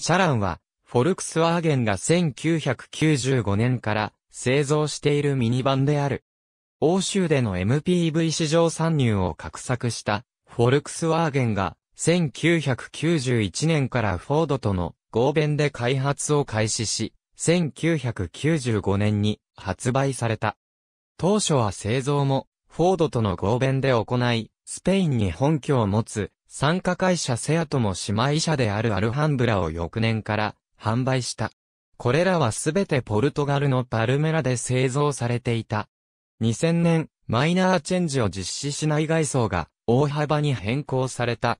シャランは、フォルクスワーゲンが1995年から製造しているミニバンである。欧州での MPV 市場参入を画策したフォルクスワーゲンが1991年からフォードとの合弁で開発を開始し、1995年に発売された。当初は製造もフォードとの合弁で行い、スペインに本拠を持つ参加会社セアトも姉妹社であるアルハンブラを翌年から販売した。これらはすべてポルトガルのパルメラで製造されていた。2000年、マイナーチェンジを実施しない外装が大幅に変更された。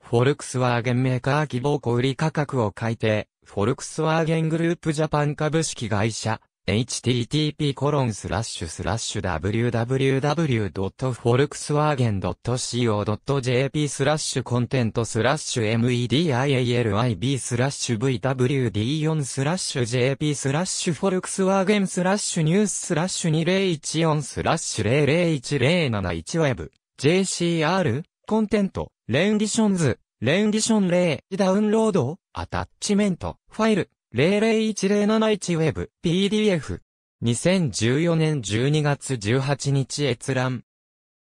フォルクスワーゲンメーカー希望小売価格を改定、フォルクスワーゲングループジャパン株式会社、http://www.volkswagen.co.jp スラッシュコンテントスラッシュ medialib スラッシュ vwd4 スラッシュ jp スラッシュフ o l k s w a g e n スラッシュニューススラッシュ2014スラッシュ001071 web jcr コンテントレンディションズレンディション0ダウンロードアタッチメントファイル 001071Web PDF 2014年12月18日閲覧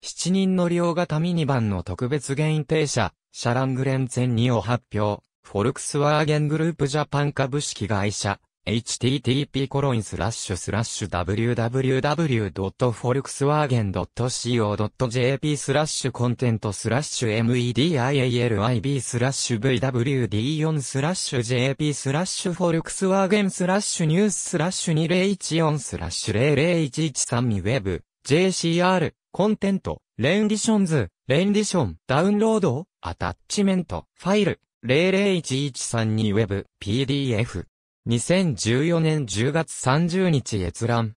7人の両型ミニバンの特別限定車、シャラングレンゼン2を発表。フォルクスワーゲングループジャパン株式会社、http://www.volkswagen.co.jp スラッシュコンテントスラッシュ medialib スラッシュ vwd4 スラッシュ jp スラッシュ f o l k s w a g e n スラッシュニューススラッシュ2014スラッシュ00113ウェブ jcr コンテントレンディションズレンディションダウンロードアタッチメントファイル00113 2 web pdf 2014年10月30日閲覧。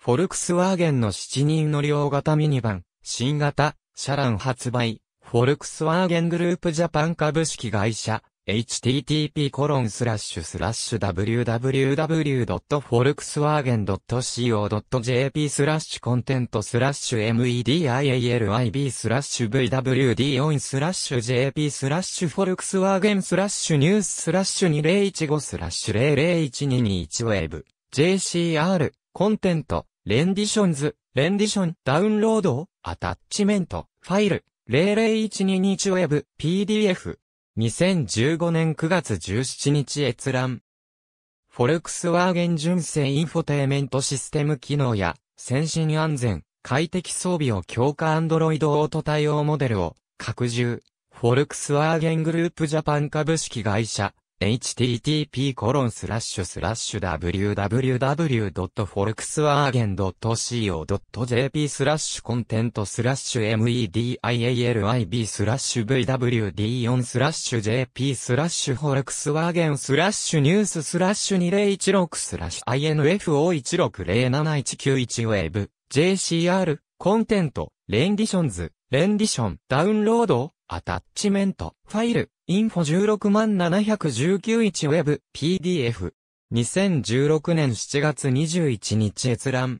フォルクスワーゲンの7人乗り大型ミニバン、新型、シャラン発売、フォルクスワーゲングループジャパン株式会社、http://www.volkswagen.co.jp スラッシュコンテントスラッシュ medialib スラッシュ vwd on スラッシュ jp スラッシュフォルクスワーゲンスラッシュニューススラッシュ2015スラッシュ001221ウェブ jcr コンテントレンディションズレンディションダウンロードアタッチメントファイル00122ウェブ pdf 2015年9月17日閲覧。フォルクスワーゲン純正インフォテイメントシステム機能や、先進安全、快適装備を強化アンドロイドオート対応モデルを、拡充。フォルクスワーゲングループジャパン株式会社、h t t p w w w f o l k s w a g e n c o j p スラッシュコンテントスラッシュ medialib スラッシュ vwd4 スラッシュ jp スラッシュフ o l k s w a g e n スラッシュニューススラッシュ2016スラッシュ info1607191web jcr コンテントレンディションズレンディションダウンロードアタッチメントファイル info16 719 1 web PDF。2016年7月21日閲覧。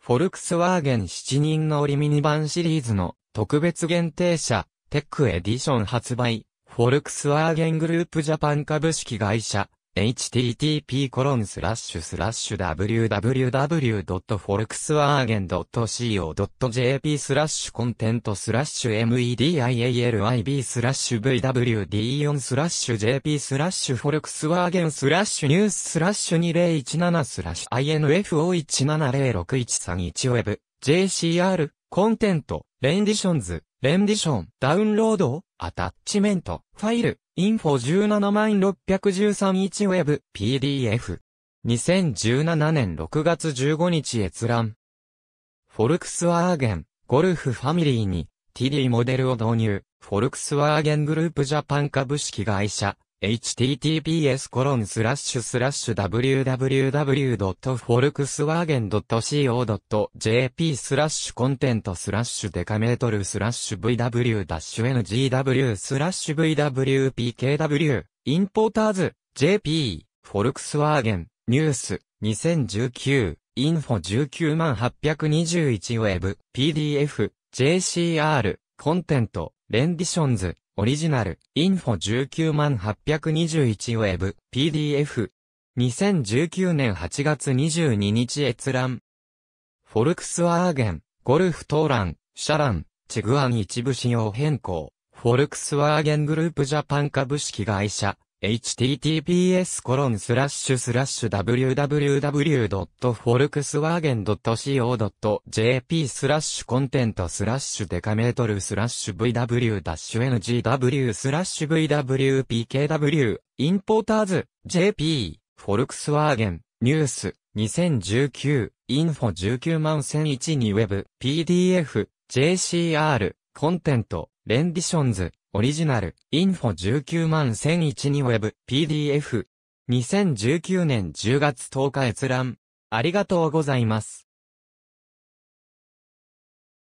フォルクスワーゲン7人乗りミニバンシリーズの特別限定車、テックエディション発売。フォルクスワーゲングループジャパン株式会社、h t t p w w w f o l k s w a g e n c o j p スラッシュコンテントスラッシュ medialib スラッシュ vwd4 スラッシュ jp スラッシュフォルクスワーゲンスラッシュニューススラッシュ2017スラッシュ info1706131 w e b jcr コンテントレンディションズレンディションダウンロードアタッチメント、ファイル、インフォ1 7 6 1 3 1 w e b PDF。2017年6月15日閲覧。フォルクスワーゲン、ゴルフファミリーに、TD モデルを導入、フォルクスワーゲングループジャパン株式会社、https://www.volkswagen.co.jp スラッシュコンテントスラッシュデカメートルスラッシュ vw-ngw スラッシュ vwpkw インポーターズ jp フォルクスワーゲンニュース2019インフォ19 821ウェブ PDF JCR コンテントレンディションズオリジナル、インフォ1 9 8 2 1 web、pdf。2019年8月22日閲覧。フォルクスワーゲン、ゴルフトーラン、シャラン、チグアン一部仕様変更。フォルクスワーゲングループジャパン株式会社、https://www.volkswagen.co.jp スラッシュコンテントスラッシュデカメートルスラッシュ vw-ngw スラッシュ vwpkw インポーターズ jp フォルクスワーゲンニュース2019インフォ19万1001 2ウェブ PDF JCR コンテントレンディションズオリジナル、インフォ1 9万1001に web、PDF。2019年10月10日閲覧。ありがとうございます。